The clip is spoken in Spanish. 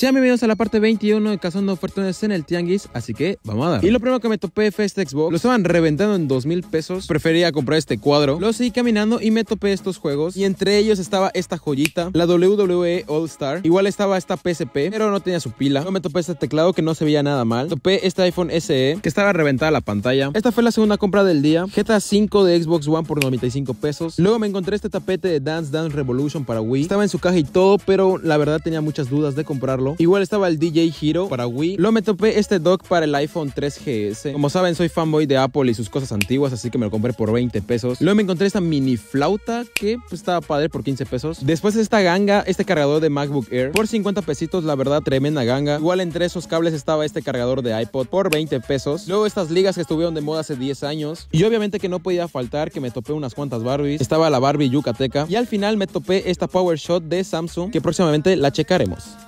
Sean bienvenidos a la parte 21 de Cazando Ofertones en el Tianguis, así que vamos a dar. Y lo primero que me topé fue este Xbox. Lo estaban reventando en $2,000 pesos. Prefería comprar este cuadro. Lo seguí caminando y me topé estos juegos. Y entre ellos estaba esta joyita, la WWE All Star. Igual estaba esta PSP, pero no tenía su pila. no me topé este teclado que no se veía nada mal. Topé este iPhone SE, que estaba reventada la pantalla. Esta fue la segunda compra del día. GTA 5 de Xbox One por 95 pesos. Luego me encontré este tapete de Dance Dance Revolution para Wii. Estaba en su caja y todo, pero la verdad tenía muchas dudas de comprarlo Igual estaba el DJ Hero para Wii. Luego me topé este dock para el iPhone 3GS. Como saben, soy fanboy de Apple y sus cosas antiguas, así que me lo compré por 20 pesos. Luego me encontré esta mini flauta que pues, estaba padre por 15 pesos. Después esta ganga, este cargador de MacBook Air por 50 pesitos, la verdad, tremenda ganga. Igual entre esos cables estaba este cargador de iPod por 20 pesos. Luego estas ligas que estuvieron de moda hace 10 años. Y obviamente que no podía faltar que me topé unas cuantas Barbies. Estaba la Barbie yucateca. Y al final me topé esta Power Shot de Samsung que próximamente la checaremos.